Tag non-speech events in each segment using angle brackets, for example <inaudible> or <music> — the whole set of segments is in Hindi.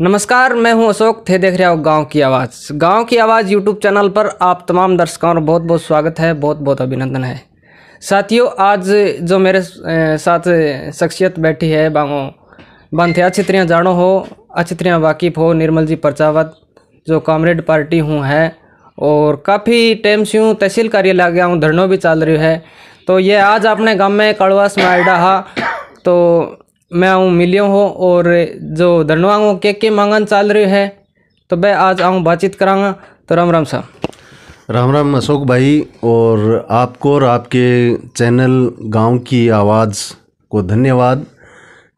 नमस्कार मैं हूं अशोक थे देख रहे हो गांव की आवाज़ गांव की आवाज़ यूट्यूब चैनल पर आप तमाम दर्शकों का बहुत बहुत स्वागत है बहुत बहुत अभिनंदन है साथियों आज जो मेरे साथ शख्सियत बैठी है बांगो बंथे अच्छी तरह जानो हो अच्छी तरह वाकिफ़ हो निर्मल जी परचावत जो कॉमरेड पार्टी हूँ है और काफ़ी टाइम से हूँ तहसील कार्य ला गया हूँ धरनों भी चल रही है तो ये आज अपने गाँव में कड़वास में तो मैं आऊँ मिलियो हो और जो धनवांगो के के मांगन चाल रही है तो मैं आज आऊँ बातचीत कराऊंगा तो राम राम साहब राम राम अशोक भाई और आपको और आपके चैनल गांव की आवाज़ को धन्यवाद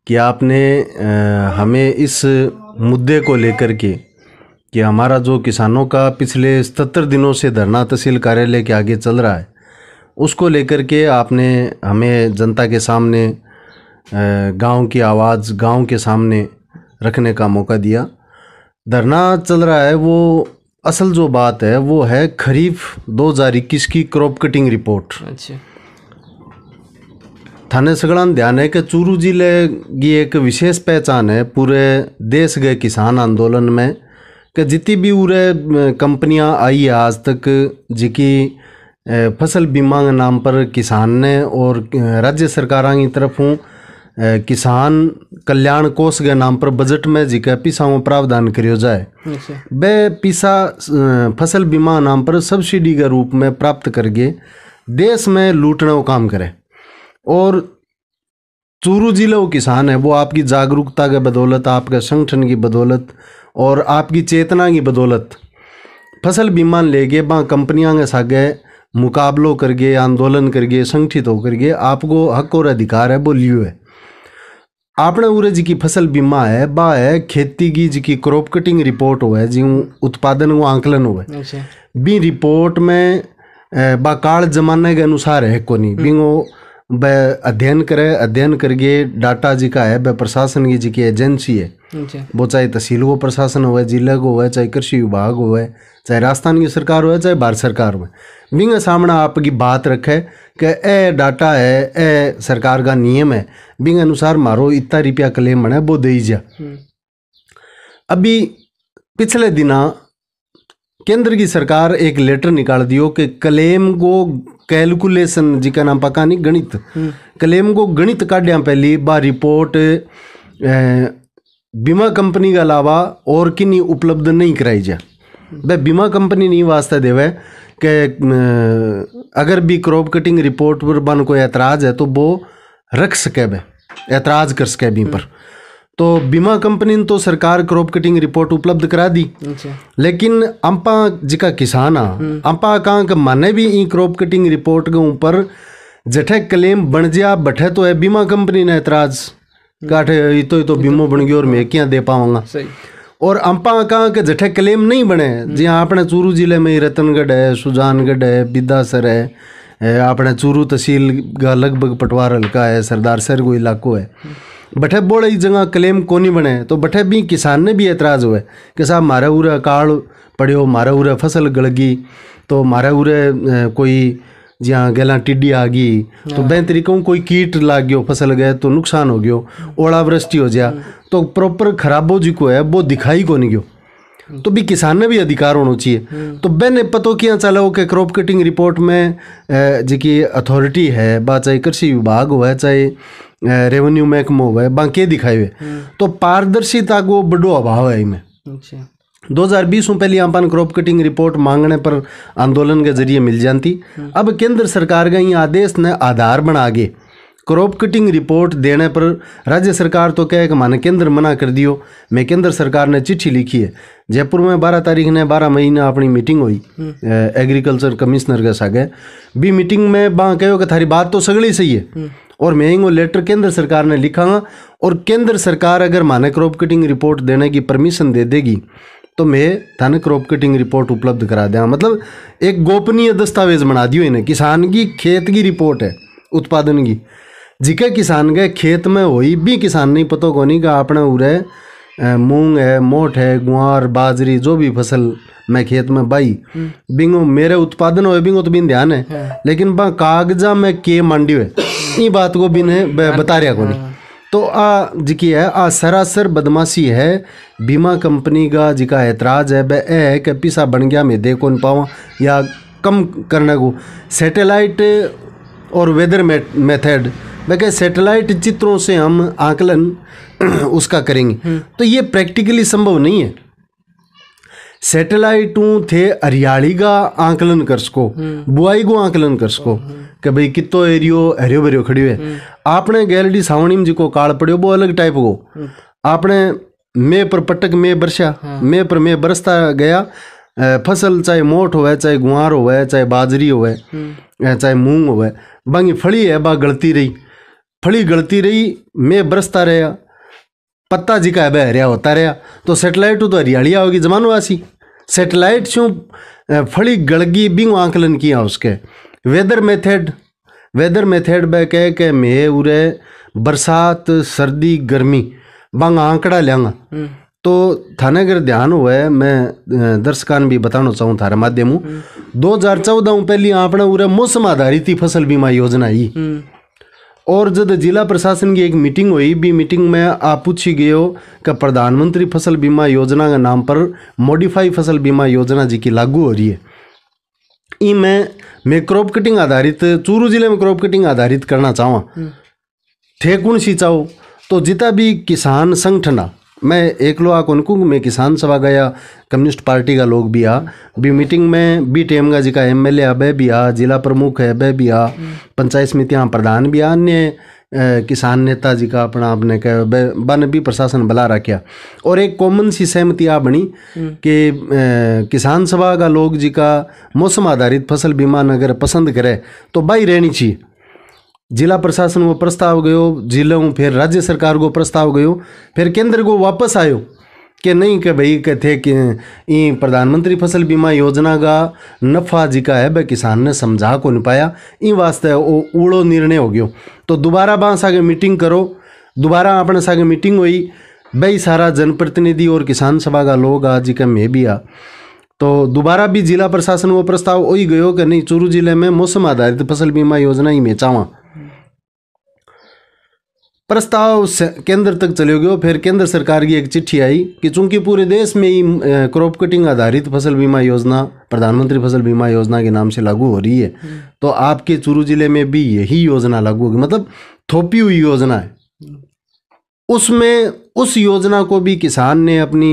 कि आपने हमें इस मुद्दे को लेकर के कि हमारा जो किसानों का पिछले सतर दिनों से धरना तहसील कार्यालय के आगे चल रहा है उसको लेकर के आपने हमें जनता के सामने गांव की आवाज़ गांव के सामने रखने का मौका दिया धरना चल रहा है वो असल जो बात है वो है खरीफ 2021 की क्रॉप कटिंग रिपोर्ट अच्छा थाने सगड़ान ध्यान है कि चूरू जिले की एक विशेष पहचान है पूरे देश गए किसान आंदोलन में कि जितनी भी उरे कंपनियां आई है आज तक जिकी फसल बीमा के नाम पर किसान ने और राज्य सरकार की तरफ हूँ किसान कल्याण कोष के नाम पर बजट में जी का पीसा में प्रावधान करो जाए वे अच्छा। पीसा फसल बीमा नाम पर सब्सिडी के रूप में प्राप्त करके देश में लूटने का काम करे और चूरू जिले वो किसान है वो आपकी जागरूकता के बदौलत आपके संगठन की बदौलत और आपकी चेतना की बदौलत फसल बीमा लेके वहाँ कंपनियाँ के सागे मुकाबलों करके आंदोलन करके संगठित होकर के आपको हक और अधिकार है वो लियो है आपने उरे जी की फसल बीमा है बा है खेती की जी की क्रॉप कटिंग रिपोर्ट हो है जी उत्पादन वो आंकलन हो है अच्छा। बी रिपोर्ट में बा काल जमाने के अनुसार है कोनी हम्म। बी वो अध्ययन करे अध्ययन करके डाटा जी का है बे प्रशासन की जी की एजेंसी है अच्छा। वो चाहे तहसील को प्रशासन हो जिले को हो चाहे कृषि विभाग हो चाहे राजस्थान की सरकार हो चाहे भारत सरकार हो बिंग सामने आपकी बात रखे कि ए डाटा है ए सरकार का नियम है बिंग अनुसार मारो इतना रुपया क्लेम बने वो दे जा हम्म। अभी पिछले दिना केंद्र की सरकार एक लेटर निकाल दियो कि क्लेम को कैलकुलेशन जिका नाम पका नहीं गणित हम्म। क्लेम को गणित काढ़िया पहली बा रिपोर्ट बीमा कंपनी के अलावा और किन्नी उपलब्ध नहीं कराई जाए भाई बीमा कंपनी नहीं वास्ता देवे कि अगर भी क्रॉप कटिंग रिपोर्ट पर बन कोई एतराज़ है तो वो रख सके वह एतराज़ कर सके बी पर तो बीमा कंपनी ने तो सरकार क्रॉप कटिंग रिपोर्ट उपलब्ध करा दी लेकिन अंपा जिका किसान आ हम्म। अंपा कहाँ का माने भी इन क्रॉप कटिंग रिपोर्ट के ऊपर जठे क्लेम बन जा बैठे तो है बीमा कंपनी ने ऐतराज़ काठे हम्म। इतो तो तो बीमो तो बन गयो और मैं हाँ। क्या दे पाऊंगा और अंपा कहाँ के जठे क्लेम नहीं बने जी हाँ अपने चूरू जिले में रतनगढ़ है सुजानगढ़ है बिदासर है अपने चूरू तहसील का लगभग पटवार हल्का है सरदार सर को इलाको है हम्म। बठे बोले जगह क्लेम कोनी बने तो बठे भी किसान ने भी एतराज हुए कि साहब मारा उरा काल पड़ियो मारा उरा फसल गलगी तो मारा उरे कोई જ્યાં हाँ, टिड्डी आ गई तो તો हाँ। બેંતરી कोई कीट लाग गयो फसल गए तो नुकसान हो गयो ओला वृष्टि हो जाए हम्म। तो प्रॉपर खराबो जी को है वो दिखाई को नहीं गयो हम्म। तो भी किसान ने भी अधिकार होना चाहिए हम्म। तो बेन पतो किया चला हो कि क्रॉप कटिंग रिपोर्ट में जी अथॉरिटी है बा चाहे कृषि विभाग हो चाहे रेवेन्यू महकमो हो बाकी दिखाई हुए तो पारदर्शिता को बड़ो अभाव है इनमें अच्छा। 2020 में पहले आपन क्रॉप कटिंग रिपोर्ट मांगने पर आंदोलन के जरिए मिल जाती अब केंद्र सरकार का ये आदेश ने आधार बना गए क्रॉप कटिंग रिपोर्ट देने पर राज्य सरकार तो कहे कि माने केंद्र मना कर दियो मैं केंद्र सरकार ने चिट्ठी लिखी है जयपुर में बारह तारीख ने बारह महीने अपनी मीटिंग हुई हम्म। एग्रीकल्चर कमिश्नर के सागे भी मीटिंग में बा कहो कि थारी बात तो सगली सही है हम्म। और मैं वो लेटर केंद्र सरकार ने लिखा हाँ, और केंद्र सरकार अगर माने क्रॉप कटिंग रिपोर्ट देने की परमिशन दे देगी तो मैं थाने क्रॉप कटिंग रिपोर्ट उपलब्ध करा दिया मतलब एक गोपनीय दस्तावेज बना दियो इन्हें किसान की खेत की रिपोर्ट है उत्पादन की जिके किसान के खेत में हुई भी किसान नहीं पता नहीं का आपने उरे मूंग है मोट है गुआर बाजरी जो भी फसल मैं खेत में बाई हम्म। बिंगो मेरे उत्पादन हो बिंगो तो बिन ध्यान है हाँ। लेकिन कागजा में के मांडी है ये हम्म। बात को बिन है हाँ। बता रहा नहीं तो आ जी है आ सरासर बदमाशी है बीमा कंपनी का जिका एतराज़ है वह है कि पिसा बन गया मैं दे कौन पाऊँ या कम करने को सैटेलाइट और वेदर मेथड वह सैटेलाइट चित्रों से हम आकलन <clears throat> उसका करेंगे हम्म। तो ये प्रैक्टिकली संभव नहीं है सेटेलाइटू थे हरियाली का आंकलन कर सको हम्म। बुआई को आंकलन कर सको हम्म। कि भाई कितो एरियो हरियो भरियो खड़ी है हम्म। आपने गैलरी सावणी में जो काल पड़ियो वो अलग टाइप को आपने मे पर पटक मे बरसा हाँ। मे पर मे बरसता गया फसल चाहे मोट हो चाहे गुआर होवे चाहे बाजरी होवे चाहे मूंग होवे बाकी फली है बा गलती रही फली गलती रही मैं बरसता रहा पत्ता जी का है हरिया होता रहा तो सेटेलाइट तो हरियाली होगी जमानवासी सेटेलाइट शू फली गड़गी बिंग आंकलन किया उसके वेदर मेथड वेदर मेथड में कह के मे उरे बरसात सर्दी गर्मी बंग आंकड़ा लेंगा हम्म। तो थाने अगर ध्यान हुआ है मैं दर्शकान भी बताना चाहूँ थारे माध्यम हम्म। दो हजार चौदह पहली आपने उरे मौसम आधारित फसल बीमा योजना ही हम्म। और जब जिला प्रशासन की एक मीटिंग हुई भी मीटिंग में आप पूछी गयो कि प्रधानमंत्री फसल बीमा योजना के नाम पर मॉडिफाई फसल बीमा योजना जी की लागू हो रही है इन मैं मैं क्रॉप कटिंग आधारित चूरू जिले में क्रॉप कटिंग आधारित करना चाहवा हम्म। ठेकुण सिंचाओ तो जितना भी किसान संगठना मैं एकलो आ कोनकुंग में किसान सभा गया कम्युनिस्ट पार्टी का लोग भी आ भी मीटिंग में भी टेमगा जी का एम एल ए बह भी आ जिला प्रमुख है वह भी आ पंचायत समितियाँ प्रधान भी आ अन्य किसान नेता जी का अपना आपने कह बन भी प्रशासन बला रखा और एक कॉमन सी सहमति आ बनी कि किसान सभा का लोग जी का मौसम आधारित फसल बीमा अगर पसंद करे तो बाई रहनी चाहिए जिला प्रशासन को प्रस्ताव गयो जिलों फिर राज्य सरकार को प्रस्ताव गयो फिर केंद्र को वापस आयो कि नहीं के भाई के थे कि ये प्रधानमंत्री फसल बीमा योजना का नफा जी का है भाई किसान ने समझा को नहीं पाया इन वास्ते वो ऊड़ो निर्णय हो गयो तो दोबारा बाँ सागे मीटिंग करो दोबारा अपने सागे मीटिंग हुई भाई सारा जनप्रतिनिधि और किसान सभा का लोग आज जी का मैं भी आ तो दोबारा भी जिला प्रशासन वो प्रस्ताव हो ही गयो कि नहीं चूरू जिले में मौसम आधारित फसल बीमा योजना ही मैं चावा प्रस्ताव केंद्र तक चले गए फिर केंद्र सरकार की एक चिट्ठी आई कि चूंकि पूरे देश में ही क्रॉप कटिंग आधारित फसल बीमा योजना प्रधानमंत्री फसल बीमा योजना के नाम से लागू हो रही है हम्म। तो आपके चूरू जिले में भी यही योजना लागू होगी मतलब थोपी हुई योजना है उसमें उस योजना को भी किसान ने अपनी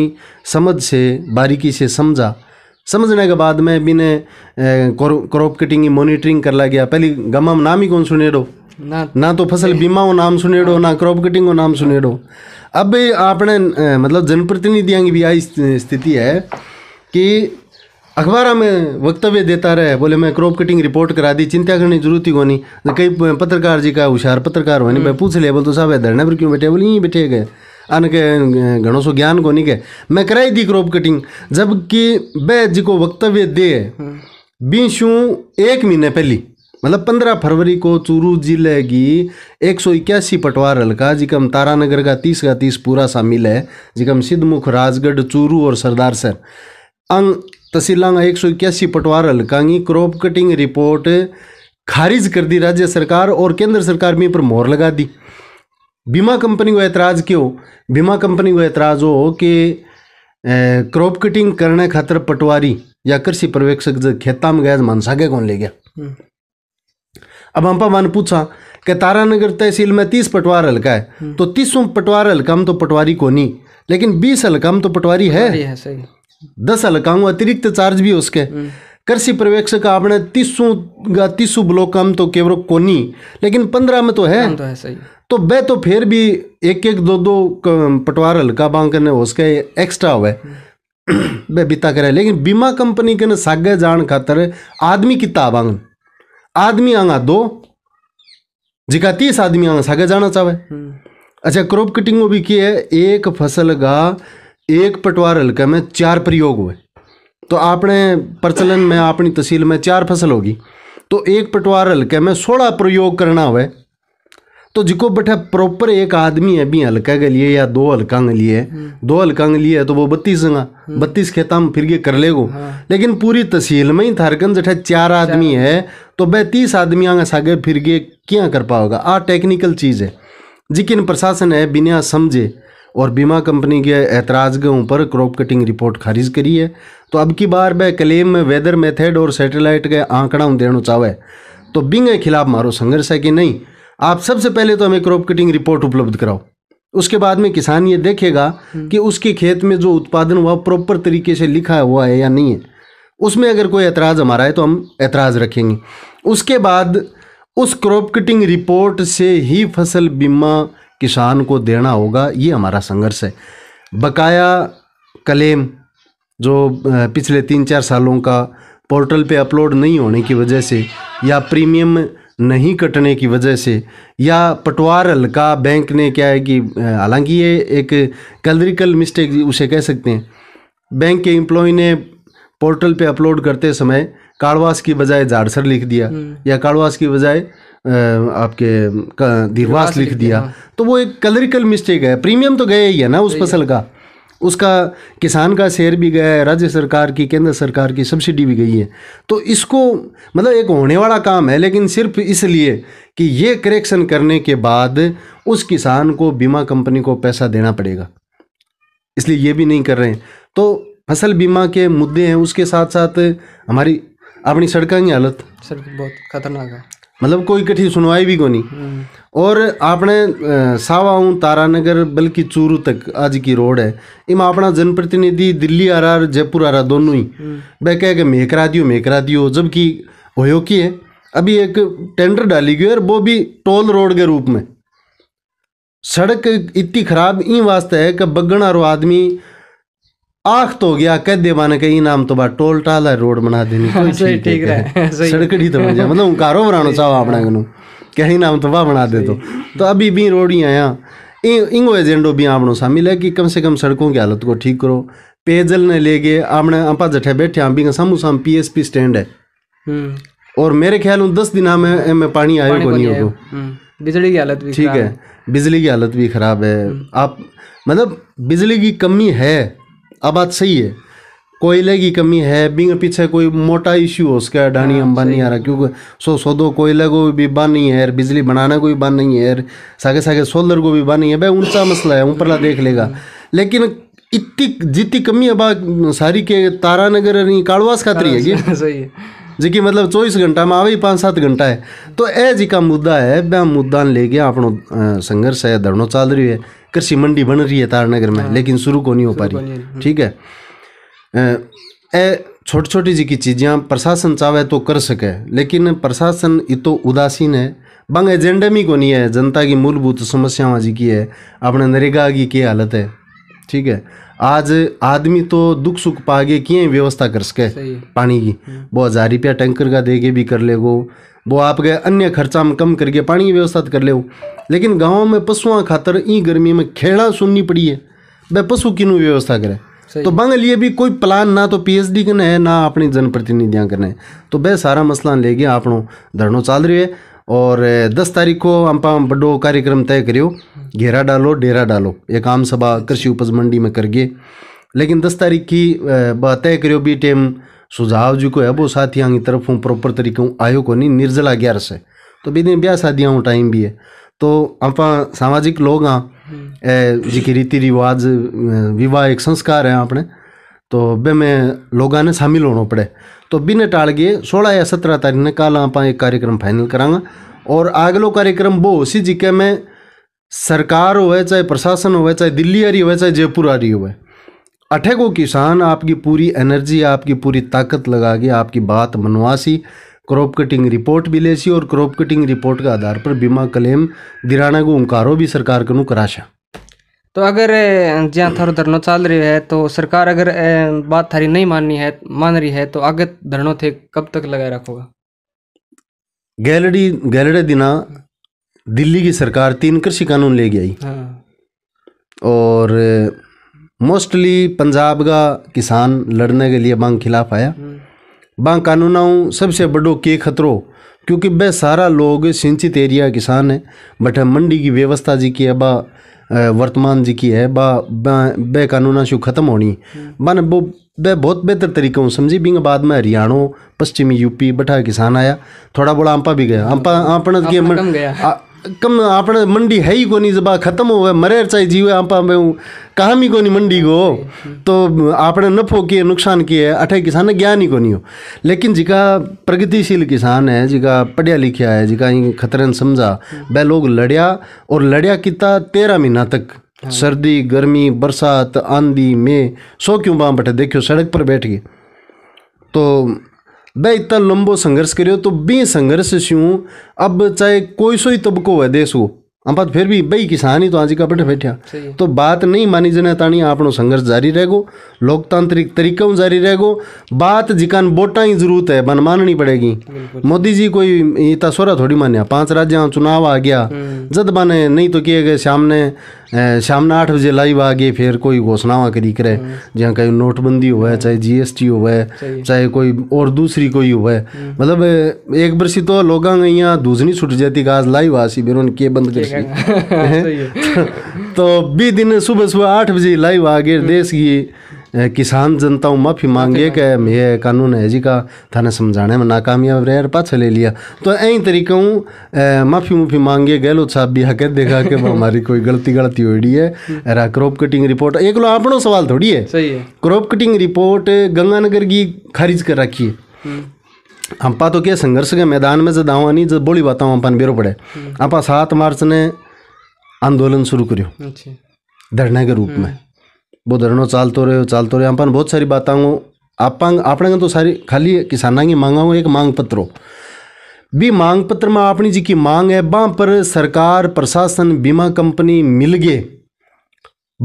समझ से बारीकी से समझा समझने के बाद में बिने क्रॉप कटिंग की मॉनिटरिंग कर ला गया पहले गमम नाम ही कौन सुने रहो ना ना तो फसल बीमा हो नाम सुनेड़ो ना क्रॉप कटिंग हो नाम सुनेड़ो अब आपने मतलब जनप्रतिनिधियों की भी आई स्थिति है कि अखबार में वक्तव्य देता रहे बोले मैं क्रॉप कटिंग रिपोर्ट करा दी चिंता करने की जरूरत ही कोनी तो कई पत्रकार जी का होशियार पत्रकार होने मैं हम्म। पूछ ले बोल तो साहब धरने पर क्यों बैठे बोले यहीं बैठे गए अन के घड़ों सो ज्ञान को नहीं के मैं कराई दी क्रॉप कटिंग जबकि वह जी को वक्तव्य दे हम्म। बीसू एक महीने पहली मतलब पंद्रह फरवरी को चूरू जिले की एक सौ इक्यासी पटवार हल्का जिकम तारानगर का तीस का तीस पूरा शामिल है जिकम सिद्धमुख राजगढ़ चूरू और सरदार सर अंग तहसीलांग एक सौ इक्यासी पटवार हल्का की क्रॉप कटिंग रिपोर्ट खारिज कर दी राज्य सरकार और केंद्र सरकार भी पर मोहर लगा दी बीमा कंपनी को ऐतराज क्यों बीमा कंपनी को ऐतराज़ हो कि क्रॉप कटिंग करने खातर पटवारी या कृषि पर्यवेक्षक खेता में गया मानसा के कौन ले गया हम्म। अब हमपा मान पूछा कि तारानगर तहसील में तीस पटवार हल्का है हम्म। तो तीसों पटवार हल्का में तो पटवारी को नहीं लेकिन बीस हल्का में तो पटवारी है, दस हल्का अतिरिक्त चार्ज भी उसके हम्म। कृषि पर्यवेक्षक आपने का तीसों ब्लॉक काम तो केवल को नहीं लेकिन पंद्रह में तो है तो है सही तो वह तो फिर भी एक एक दो दो पटवार हल्का बांग करने उसके एक्स्ट्रा हुआ हम्म। बे बीता करे लेकिन बीमा कंपनी के सागे जान खातर आदमी किता बांग आदमी आंगा दो जिका तीस आदमी आंगा सागे जाना चाहे हम्म। अच्छा क्रॉप कटिंग भी की है एक फसल का एक पटवार हल्के में चार प्रयोग हुए तो आपने प्रचलन में अपनी तहसील में चार फसल होगी तो एक पटवार हल्के में सोलह प्रयोग करना हुए तो जिको बैठे प्रॉपर एक आदमी है भी हल्का के लिए या दो हल्का के लिए हम्म। दो हल्का के लिए तो वो बत्तीस जगह हम्म। बत्तीस खेता में फिर ये कर लेगो हाँ। लेकिन पूरी तहसील में ही थारकन जैठे चार आदमी है तो वह तीस आदमी आगे सागे फिर गए क्या कर पाओगा आ टेक्निकल चीज़ है जिकिन प्रशासन है बिना समझे और बीमा कंपनी के ऐतराज़ के ऊपर क्रॉप कटिंग रिपोर्ट खारिज करी है तो अब की बार वह क्लेम में वेदर मेथड और सैटेलाइट के आंकड़ा देना चाहे तो बिंग के खिलाफ मारो संघर्ष है कि नहीं आप सबसे पहले तो हमें क्रॉप कटिंग रिपोर्ट उपलब्ध कराओ उसके बाद में किसान ये देखेगा कि उसके खेत में जो उत्पादन हुआ प्रॉपर तरीके से लिखा हुआ है या नहीं है उसमें अगर कोई एतराज़ हमारा है तो हम एतराज़ रखेंगे उसके बाद उस क्रॉप कटिंग रिपोर्ट से ही फसल बीमा किसान को देना होगा ये हमारा संघर्ष है बकाया क्लेम जो पिछले तीन चार सालों का पोर्टल पे अपलोड नहीं होने की वजह से या प्रीमियम नहीं कटने की वजह से या पटवार हल्का बैंक ने क्या है कि हालांकि ये एक कलरिकल मिस्टेक उसे कह सकते हैं बैंक के एम्प्लॉय ने पोर्टल पे अपलोड करते समय काड़वास की बजाय जाड़सर लिख दिया हम्म। या काड़वास की बजाय आपके दीवास लिख दिया हाँ। तो वो एक कलरिकल मिस्टेक है प्रीमियम तो गया ही है ना उस फसल का उसका किसान का शेयर भी गया है राज्य सरकार की केंद्र सरकार की सब्सिडी भी गई है तो इसको मतलब एक होने वाला काम है लेकिन सिर्फ इसलिए कि ये करेक्शन करने के बाद उस किसान को बीमा कंपनी को पैसा देना पड़ेगा इसलिए ये भी नहीं कर रहे हैं तो फसल बीमा के मुद्दे हैं उसके साथ साथ हमारी अपनी सड़कों की हालत सड़क बहुत खतरनाक है मतलब कोई कठी सुनवाई भी को नहीं हम्म। और आपने सावाऊ तारानगर बल्कि चूरू तक आज की रोड है इम अपना जनप्रतिनिधि दिल्ली आ रहा जयपुर आ रहा दोनों ही हम्म। वह कह के करा दियो मेकरा दियो जबकि होयो की है अभी एक टेंडर डाली गई और वो भी टोल रोड के रूप में सड़क इतनी खराब ई वास्ते है कि बगना रो आदमी आख तो गया कह दे माने कहीं नाम तो बा टोल टाला रोड बना देनी <laughs> सही ठीक रहे सड़कड़ी तो बन मतलब हूं कारो बनानो चाहो आपने कनु कहीं नाम तो बा बना दे तो तो अभी भी रोड़ी आया इंगो एजेंडो भी आपनो शामिल है कि कम से कम सड़कों की हालत को ठीक करो पेयजल ने ले गए आपने अपा जठे बैठे आप भी सामू साम पीएसपी स्टैंड है हम्म। और मेरे ख्याल में दस दिन में में पानी आयो को नहीं होगा हम्म। बिजली की हालत भी ठीक है बिजली की हालत भी खराब है हम्म। आप मतलब बिजली की कमी है अब बात सही है कोयले की कमी है बिंग पीछे कोई मोटा इश्यू हो उसका अडानी हाँ, अंबानी आ रहा क्योंकि सो सो दो कोयला को भी बान नहीं है बिजली बनाने को भी बान नहीं है सागे सागे सोलर को भी बान नहीं है भाई ऊंचा मसला है ऊपरला देख लेगा हाँ। लेकिन इतनी जितनी कमी अब सारी के तारा नगर काड़वास खातरी है जी हाँ, <laughs> सही है जी की मतलब चौबीस घंटा में आवे ही पाँच सात घंटा है तो ए जी का मुद्दा है वह मुद्दा लेके अपनों संघर्ष है धरणों चाल रही है कृषि मंडी बन रही है तारनगर में हाँ। लेकिन शुरू को नहीं हो पा रही ठीक है छोटी छोटी जी की चीज़ें प्रशासन चाहे तो कर सके लेकिन प्रशासन तो उदासीन है बंग एजेंडा में को नहीं है जनता की मूलभूत समस्याओं जी की है अपने नरेगा की क्या हालत है ठीक है आज आदमी तो दुख सुख पागे किए व्यवस्था कर सके पानी की हाँ। बहुत हजार रुपया टैंकर का के भी कर लेगो वो आपके अन्य खर्चा में कम करके पानी की व्यवस्था कर ले लेकिन गाँव में पशुओं खातर ई गर्मी में खेड़ा सुननी पड़ी है वह पशु किनू व्यवस्था करें तो बंग लिए भी कोई प्लान ना तो पी एच डी करने है ना अपनी जनप्रतिनिधियाँ करने है तो वह सारा मसला ले गया आपों धरणों चाल रही है और दस तारीख को पा बड़ो कार्यक्रम तय करियो घेरा डालो डेरा डालो एक आम सभा कृषि उपज मंडी में कर गए लेकिन दस तारीख की तय करियो भी टेम सुझाव जी को है वो साथी आंगी तरफ हूँ प्रॉपर तरीके हूँ आयो को नहीं निर्जला ग्यारह से तो दिन ब्याह शादियाँ हूँ टाइम भी है तो आप सामाजिक लोग हाँ जी की रीति रिवाज विवाह एक संस्कार है अपने तो बे में लोगों ने शामिल होना पड़े तो बिन टाल गए सोलह या सत्रह तारीख ने कल आप एक कार्यक्रम फाइनल करा और अगलो कार्यक्रम वो उसी जिके में सरकार हो चाहे प्रशासन हो चाहे दिल्ली आ रही हो चाहे जयपुर आ रही हो अठे को किसान आपकी पूरी एनर्जी आपकी पूरी ताकत लगा के आपकी बात मनवासी क्रॉप कटिंग रिपोर्ट भी लेसी और क्रॉप कटिंग रिपोर्ट के आधार पर बीमा क्लेम दिराना को उंकारो भी सरकार कनु कराशा तो अगर जहाँ थारो धरनो चल रही है तो सरकार अगर बात थारी नहीं माननी है मान रही है तो आगे धरनो थे कब तक लगाए रखोगा गैलरी गैलरे दिना दिल्ली की सरकार तीन कृषि कानून ले गई हाँ। और मोस्टली पंजाब का किसान लड़ने के लिए बांग खिलाफ आया हम्म। बांग कानूनाओं सबसे बड़ो के खतरो क्योंकि वह सारा लोग सिंचित एरिया किसान है बट मंडी की व्यवस्था जी की है बा वर्तमान जी की है बा बे कानूना शु खत्म होनी हम्म। बन वो बे बहुत बेहतर तरीके हूँ समझी बिंग बाद में हरियाणा पश्चिमी यूपी बठा किसान आया थोड़ा बड़ा आंपा भी गया आंपा आंपण कम આપણે मंडी है ही कोनी जब ख़त्म हो मरे चाहे जीव आप કામ ही कोनी मंडी को तो आपने नफो किए नुकसान किए अठे किसान ज्ञान ही कोनी हो लेकिन जिका प्रगतिशील किसान है जिका पढ़िया लिखिया है जिका खतरन समझा वह लोग लड़िया और लड़िया किता तेरह महीना तक सर्दी गर्मी बरसात आंधी में सो क्यों बाम बटे देखियो सड़क पर बैठ गए तो दा इतना लंबो संघर्ष करो तो बी संघर्ष शू अब चाहे कोई सो ही तबको है देश को हम बात फिर भी बई किसान ही तो आज का बैठे बैठा तो बात नहीं मानी जने तानी आपनो संघर्ष जारी रहेगो लोकतांत्रिक तरीका जारी रहेगो बात जिकान वोटा ही जरूरत है बन माननी पड़ेगी मोदी जी कोई इतना सोरा थोड़ी मान्या पांच राज्य चुनाव आ गया हम्म। जद माने नहीं तो किए गए शाम ने शाम ने आठ बजे लाइव आ गए फिर कोई घोषणावा करी करे हम्म। जहाँ कहीं नोटबंदी हुआ है हम्म। चाहे जीएसटी हुआ चाहे कोई और दूसरी कोई हुआ मतलब एक बरसी तो लोग यहाँ दूसरी छुट जाती आज लाइव आ सी बिरोन के बंद कर <laughs> हाँ, <laughs> तो बी दिन सुबह सुबह आठ बजे लाइव आगे हम्म। देश की किसान जनताओं माफी मांगे कि ये कानून है जी का थाने समझाने में नाकामयाब रहे पाछा ले लिया तो ऐ तरीका हूँ माफी मुफी मांगे गहलोत साहब भी हक देखा कि हमारी कोई गलती गलती हो रही है हम्म। क्रॉप कटिंग रिपोर्ट एक लो अपनो सवाल थोड़ी है सही है क्रॉप कटिंग रिपोर्ट गंगानगर की खारिज कर रखी है हम्म। हम्पा तो क्या संघर्ष के मैदान में जो आवा आनी जो बोली बात अपन बेरो पड़े हम्म। आप सात मार्च ने आंदोलन शुरू करो अच्छा। धरने के रूप में हम्म। वो धरनो चालतो रहे चालतो रहे अपन बहुत सारी बात आप अपने तो सारी खाली किसाना की मांगा एक मांग पत्रो भी मांग पत्र में अपनी जी की मांग है वहाँ पर सरकार प्रशासन बीमा कंपनी मिल गए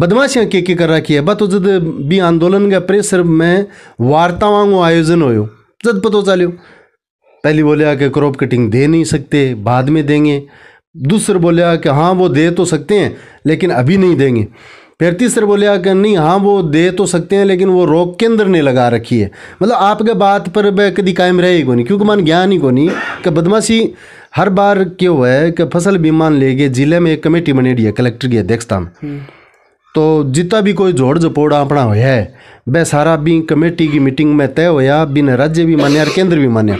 बदमाशियाँ के के कर रखी है बात तो जब भी आंदोलन के प्रेसर में वार्ताओं आयोजन हो जद पतो चाल पहली बोलिया कि क्रॉप कटिंग दे नहीं सकते बाद में देंगे दूसरे बोलिया कि हाँ वो दे तो सकते हैं लेकिन अभी नहीं देंगे फिर तीसरे बोलिया कि नहीं हाँ वो दे तो सकते हैं लेकिन वो रोक के अंदर नहीं लगा रखी है मतलब आपके बात पर कभी कायम रहेगी को नहीं क्योंकि मान ज्ञान ही को नहीं कि बदमाशी हर बार क्यों है कि फसल बीमा लेके जिले में एक कमेटी बने रही है कलेक्टर की अध्यक्षता में हम्म। तो जितना भी कोई जोड़ जपोड़ा अपना होया है वह सारा भी कमेटी की मीटिंग में तय होया बिन राज्य भी मान्या और केंद्र भी मान्या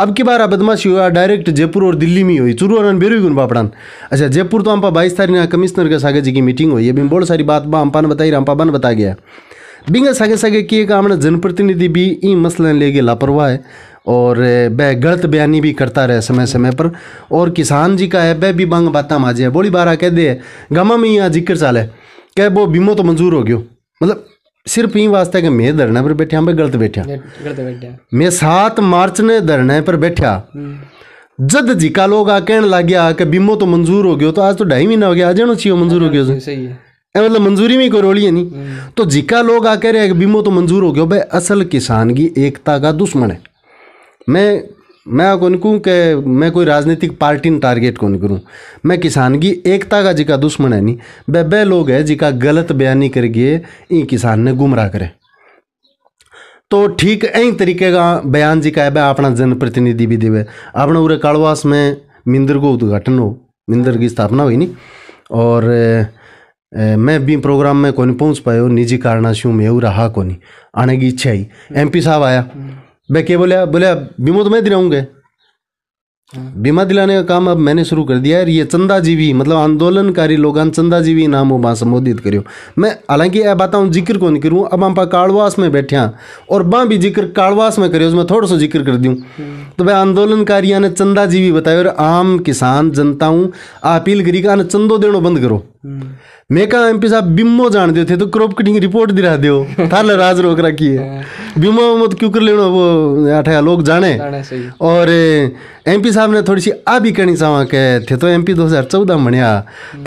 अब की बार बदमाशी हुआ डायरेक्ट जयपुर और दिल्ली में हुई चुरू और बेरुगुन बापड़ान अच्छा जयपुर तो हमपा बाईस तारीख कमिश्नर के सागे जी की मीटिंग हुई है बिन बहुत सारी बात बा हमपा ने बताई रामपा बन बता गया बिंगा सागे सागे किए का हमने जनप्रतिनिधि भी इन मसले लेके लापरवाह है और वह गलत बयानी भी करता रहे समय समय पर और किसान जी का है वह भी बंग बात माजे है बोली बारह कह दे गमा में यहाँ जिक्र चाल है कह वो बीमो तो मंजूर हो गयो मतलब सिर्फ यही वास्ते कि मैं धरने पर बैठा मैं गलत बैठा मैं सात मार्च ने धरने पर बैठा हम्म। जद जिका लोग आ कहने लग गया कि बीमो तो मंजूर हो गयो तो आज तो ढाई महीना हो गया आज चाहिए मंजूर हो गयो हाँ, सही है मतलब मंजूरी में करोली है नहीं हम्म। तो जिका लोग आ कह रहे हैं बीमो तो मंजूर हो गयो भाई असल किसान की एकता का दुश्मन है मैं मैं कौन कहूँ कि मैं कोई राजनीतिक पार्टी ने टारगेट कौन करूँ मैं किसान की एकता का जिका दुश्मन है नहीं वह वह लोग है जिका गलत बयानी कर गए ई किसान ने गुमराह करे तो ठीक यही तरीके का बयान जिका है वह अपना जनप्रतिनिधि भी देवे अपने उरे कालवास में मिंदर को उद्घाटन हो मिंदर की स्थापना हुई नहीं और मैं भी प्रोग्राम में कौन पहुँच पाए निजी कारणा में मैं रहा कौन आने की इच्छा ही एम साहब आया हम्म। मैं क्या बोले बोले बीमा तो मैं दिलाऊंगे हाँ। बीमा दिलाने का काम अब मैंने शुरू कर दिया है ये चंदाजीवी मतलब आंदोलनकारी लोग चंदाजीवी नाम हो संबोधित करियो मैं हालांकि अब बताऊँ जिक्र कौन करूँ अब हम पा कालवास में बैठे और बा भी जिक्र कालवास में करियो उसमें थोड़ा सा जिक्र कर दूँ हाँ। तो भाई आंदोलनकारियाँ ने चंदाजीवी बताया और आम किसान जनताओं अपील करी का चंदो देनो बंद करो हम्म। मैं कहा एमपी साहब बिम्मो जान दे थे तो क्रॉप कटिंग रिपोर्ट दिला दियो <laughs> थाल राज रोक रखी है हाँ। बिम्मो मत क्यों कर लेना वो अठाया लोग जाने, और एमपी साहब ने थोड़ी सी आ भी कहनी चाहवा के थे तो एमपी 2014 मणिया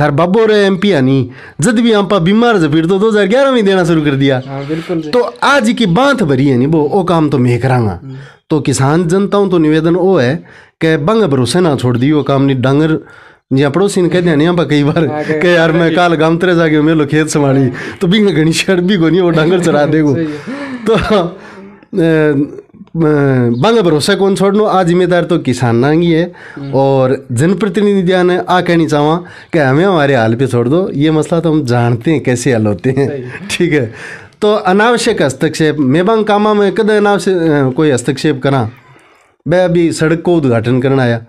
थार बाबो रे एमपी आनी जद भी आपा बीमार जबीर तो 2011 में देना शुरू कर दिया हाँ, तो आज की बात भरी है नी वो ओ काम तो मैं करांगा हम्म। तो किसान जनताओं तो निवेदन वो है कि बंग भरोसे ना छोड़ दियो काम नहीं डांगर जी पड़ोसी ने कह दिया नहीं कई बार हाँ, के यार मैं काल गामतरे जाके लो खेत संभाली तो बिंग घनी शर्ट भी गोनी वो डांगर चरा <laughs> देगो तो बांगा भरोसा कौन छोड़नो आ जिम्मेदार तो किसान ही है हम्म। और जनप्रतिनिधियाँ ने आ कहनी चाहवा कि हमें हमारे हाल पे छोड़ दो ये मसला तो हम जानते हैं कैसे हल होते हैं ठीक है तो अनावश्यक हस्तक्षेप बांग कामा में कद अनावश्यक कोई हस्तक्षेप करा मैं अभी सड़क को उद्घाटन करना आया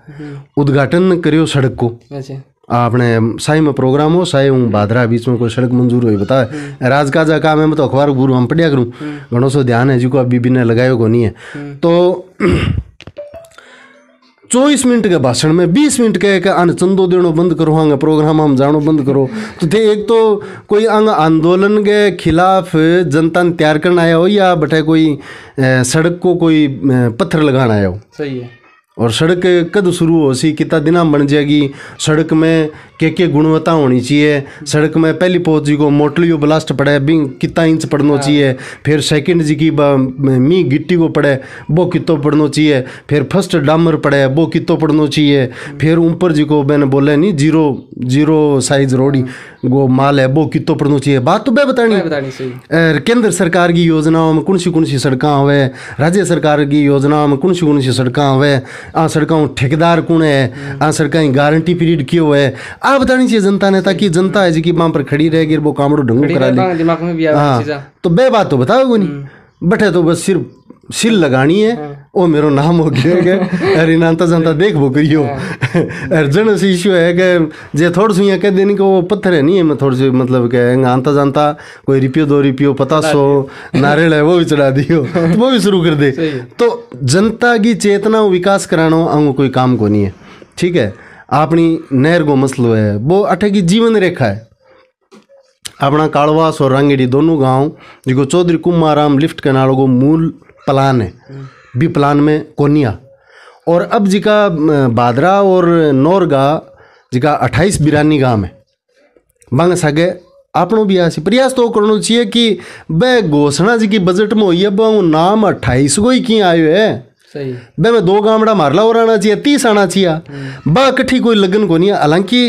उद्घाटन करियो सड़क को अच्छा। आपने साई में प्रोग्राम हो साई हूँ बादरा बीच में कोई सड़क मंजूर हुई बता राजकाजा काम है मैं तो अखबार गुरु हम पढ़िया करूँ हम्म। घणो सो ध्यान है जी को अभी बिना लगायो को नहीं है हम्म। तो चौबीस मिनट के भाषण में बीस मिनट कह के आने चंदो देनो बंद करो हाँ प्रोग्राम हम जानो बंद करो तो थे एक तो कोई अंग आंदोलन के खिलाफ जनता ने तैयार करना आया हो या बटे कोई सड़क को कोई पत्थर लगाना आया हो सही है और सड़क कद शुरू हो सी कितना दिना बन जाएगी सड़क में के के गुणवत्ता होनी चाहिए सड़क में पहली पहुँच जी को मोटली ब्लास्ट पड़े भी कितना इंच पड़नो हाँ। चाहिए फिर सेकंड जी की मी गिट्टी को पड़े वो कितो पड़नो चाहिए फिर फर्स्ट डामर पड़े वो कितो पड़नो चाहिए हाँ। फिर ऊपर जी को मैंने बोले नहीं जीरो जीरो साइज रोडी हाँ। गो माल है वो कितो पड़नो है बात तो बे बतानी केंद्र सरकार की योजनाओं में कौन सी कौन सी सड़क आवे राज्य सरकार की योजनाओं में कौन सी कौन सी सड़क आवे आ सड़क ठेकेदार कौन है आ सड़क गारंटी पीरियड क्यों है आ बतानी चाहिए जनता ने ताकि जनता है जी वहां पर खड़ी रहेगी वो कामड़ो ढंग करा ले हाँ तो बे बात तो बताओ नहीं हम्म। बैठे तो बस सिर्फ सिल लगानी है हाँ। ओ मेरो नाम हो गया के अरे नानता तो जनता देख भो करियो अर्जन से इश्यू है कि जे थोड़ सु कह देनी कि वो पत्थर है नहीं है मैं थोड़ी सी मतलब के आता तो जानता कोई रिपियो दो रिपियो पता सो नारियल है वो भी चढ़ा दियो तो वो भी शुरू कर दे तो जनता की चेतना विकास कराना अंग कोई काम को नहीं है ठीक है अपनी नहर को मसलो है वो अठे की जीवन रेखा है अपना कालवास और रंगेड़ी दोनों गांव जिको चौधरी कुमाराम लिफ्ट के को मूल प्लान है हम्म। बी प्लान में कोनिया और अब जिका बादरा और नौरगा जिका अट्ठाईस बिरानी गांव है बंग सागे आपनों भी ऐसी प्रयास तो करना चाहिए कि वह घोषणा जी की बजट में हुई है नाम अट्ठाईस को ही क्यों आयो है बे मैं दो गामड़ा मारला और आना चाहिए तीस आना चाहिए हम्म। बा कट्ठी कोई लगन को नहीं हालांकि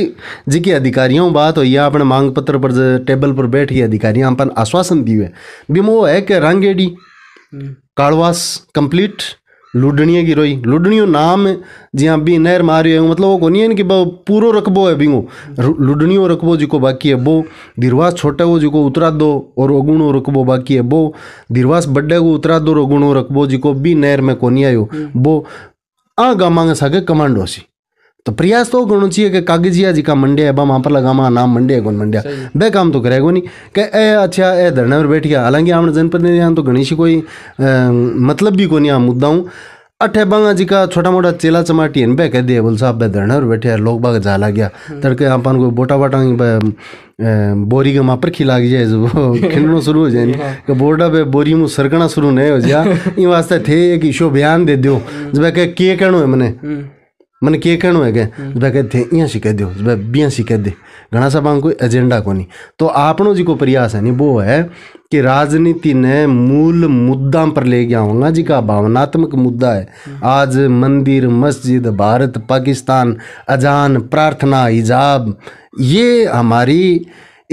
जी की अधिकारियों बात हुई है अपने मांग पत्र पर टेबल पर बैठी अधिकारियां अपन आश्वासन दिए है भी वो है कि रंगेडी हम्म। कालवास कंप्लीट लुडणीअ की रोई लुडणियो नाम जी बी नहर मारे मतलब वो कोनी है कि पूरो रकबो है बिंगो लुडणियो रकबो जो बाकी है बो दिरवास छोटे को जो उतरा दो और अगुणो रकबो बाकी है बो दिरवास बड्डे को उतरा दो और अगुणो रकबो जो बी नहर में कोनी आयो बो आ गामा सागे कमांडो सी तो प्रयास तो करो चाहिए कि कागजिया जी का मंडे है वहाँ पर लगामा नाम मंडे है कौन मंडिया बे काम तो करेगा नहीं कि ए अच्छा ए धरने पर बैठ गया हालांकि आपने जनप्रतिनिधि तो गणेश कोई आ, मतलब भी कोनी आ मुद्दा हूँ अठे बांगा जी का छोटा मोटा चेला चमाटी बे कह दिए बोल साहब बे धरने पर बैठे लोग बाग जा ला गया हम्म। तड़के अपन को बोटा बाटा बोरी के मापर खिला गया वो <laughs> खिंडनो शुरू हो जाए कि बोर्डा पे बोरी में सरकना शुरू नहीं हो जाए <laughs> इन वास्ते थे एक इशो बयान दे दो हम्म। जब कह के कहना है मैंने हम्म। મને કે કહેણું હોય કે ભાઈ इं થે दो શીખે દો ભાઈ दे घना દે कोई एजेंडा को नहीं तो તો जी को प्रयास है नहीं वो है कि राजनीति ने मूल मुद्दा पर ले गया होगा जी का भावनात्मक मुद्दा है हम्म। आज मंदिर मस्जिद भारत पाकिस्तान अजान प्रार्थना हिजाब ये हमारी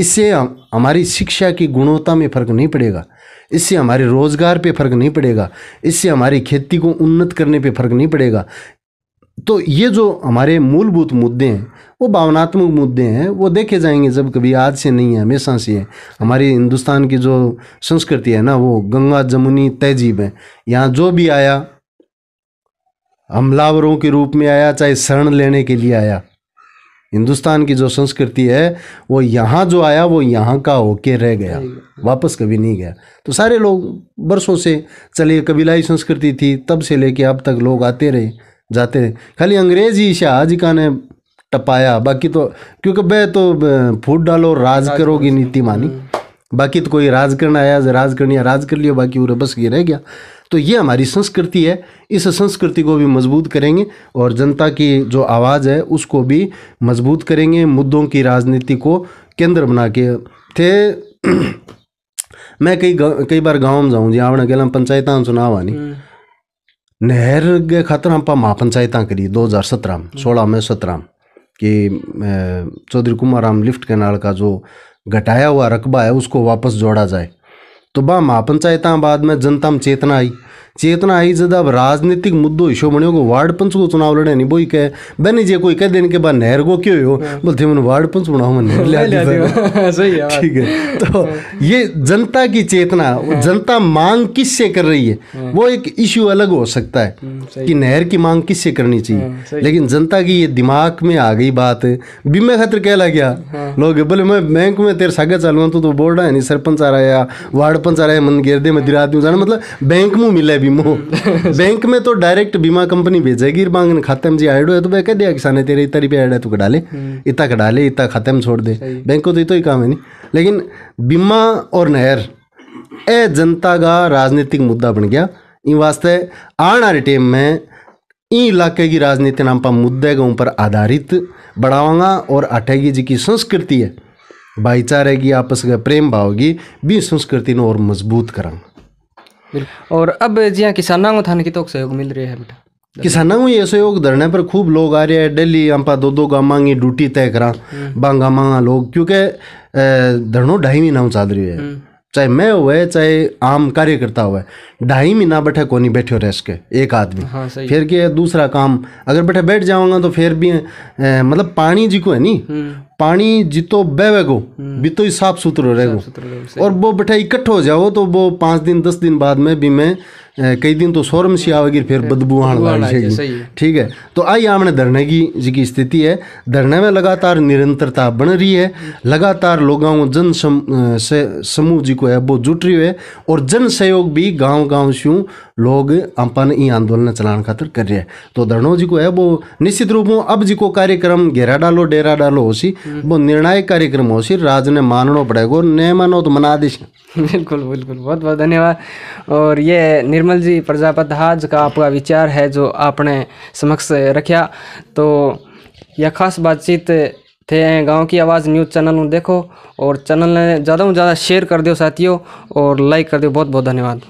इससे हमारी शिक्षा की गुणवत्ता में फ़र्क नहीं पड़ेगा इससे हमारे रोज़गार पे फ़र्क नहीं पड़ेगा इससे हमारी खेती को उन्नत करने पे फ़र्क नहीं पड़ेगा तो ये जो हमारे मूलभूत मुद्दे हैं वो भावनात्मक मुद्दे हैं वो देखे जाएंगे जब कभी आज से नहीं है हमेशा से है हमारे हिंदुस्तान की जो संस्कृति है ना वो गंगा जमुनी तहजीब है यहाँ जो भी आया हमलावरों के रूप में आया चाहे शरण लेने के लिए आया हिंदुस्तान की जो संस्कृति है वो यहाँ जो आया वो यहाँ का होके रह गया वापस कभी नहीं गया तो सारे लोग बरसों से चले कबीलाई संस्कृति थी तब से लेके अब तक लोग आते रहे जाते हैं खाली अंग्रेज ही का ने टपाया बाकी तो क्योंकि बे तो फूट डालो राज करोगी नीति मानी हम्म। बाकी तो कोई राज करना आया राज करनी राज कर लिया बाकी उरे बस ये रह गया तो ये हमारी संस्कृति है इस संस्कृति को भी मजबूत करेंगे और जनता की जो आवाज़ है उसको भी मजबूत करेंगे मुद्दों की राजनीति को केंद्र बना के थे <clears throat> मैं कई कई बार गाँव में जाऊँ जी आवने गया पंचायत चुनाव आनी हम्म। नहर के खातर हम पा पंचायत करी दो हज़ार सत्रह में सोलह में सत्रह में कि चौधरी कुमार राम लिफ्ट कैनाल का जो घटाया हुआ रकबा है उसको वापस जोड़ा जाए तो बा पंचायत बाद में जनता में चेतना आई चेतना आई जब राजनीतिक मुद्दों हिस्सो बनियो को वार्ड पंच को चुनाव लड़े नहीं बोई कह बनी जे कोई कह देने के बाद नहर को क्यों हो हाँ। बोलते मैंने वार्ड पंच बनाओ मैं नहर लिया हाँ, सही है ठीक है तो ये जनता की चेतना हाँ। जनता मांग किससे कर रही है वो एक इश्यू अलग हो सकता है कि नहर की मांग किससे करनी चाहिए लेकिन जनता की ये दिमाग में आ गई बात बीमे खतर कह कहला गया लोग बोले मैं बैंक में तेरे सागे चालू तो बोल रहा है नहीं सरपंच आ रहा है वार्ड पंचाराय मन घेर दे मैं दिरात दूँ जाना मतलब बैंक में मिले बीमो <laughs> बैंक में तो डायरेक्ट बीमा कंपनी भेजेगी बांग खाते में जी आयडो है तो वह कह दिया किसान तेरे इतना रुपया आयडा तू कटा ले हम्म। इतना कटा ले इतना खाते में छोड़ दे बैंक को तो इतो ही काम है नहीं लेकिन बीमा और नहर ए जनता का राजनीतिक मुद्दा बन गया इन वास्ते आने वाले टाइम में ई इलाके की राजनीति नाम पर मुद्दे के ऊपर आधारित बढ़ावांगा और अठेगी जी की संस्कृति है ભાઈચારેગી आपस का प्रेम भाव की भी संस्कृति ने और मजबूत करा और अब जिया किसानों को थाने की तो सहयोग मिल रही है बेटा किसानों को ये सहयोग धरने पर खूब लोग आ रहे हैं डेली हम पा दो दो गामा की ड्यूटी तय करा हम्म। बांगा मांगा लोग क्योंकि धरनो ढाई महीना चाल रही है चाहे मैं हुए चाहे आम कार्यकर्ता हुए ढाई महीना बैठे कोनी बैठे रेस के एक आदमी हाँ, फिर के दूसरा काम अगर बैठे बैठ जाऊंगा तो फिर भी ए, मतलब पानी जी को है नी हम्म। पानी जितो बहवे बीतो हम्म। ही साफ सुथरो रहेगा और वो बैठे इकट्ठो हो जाओ तो वो पाँच दिन दस दिन बाद में भी मैं कई दिन तो शोरम सी आवेगी फिर बदबू आने लग जाएगी ठीक है तो आई आमने धरने की जी की स्थिति है धरने में लगातार निरंतरता बन रही है लगातार लोगों जन समूह जी को है वो जुट रही है और जन सहयोग भी गाँव गाँव से लोग अपन ई आंदोलन चलाने खातर कर रहे हैं तो धरणो जी को है वो निश्चित रूप में अब जी को कार्यक्रम घेरा डालो डेरा डालो हो सी वो निर्णायक कार्यक्रम हो सी राज ने मानना पड़ेगा न मानो तो मना दिश <laughs> बिल्कुल बिल्कुल बहुत बहुत धन्यवाद और ये निर्मल जी प्रजापत हाज का आपका विचार है जो आपने समक्ष रखा तो यह खास बातचीत थे गांव की आवाज़ न्यूज़ चैनल में देखो और चैनल ने ज़्यादा से ज़्यादा शेयर कर दो साथियों और लाइक कर दो बहुत बहुत धन्यवाद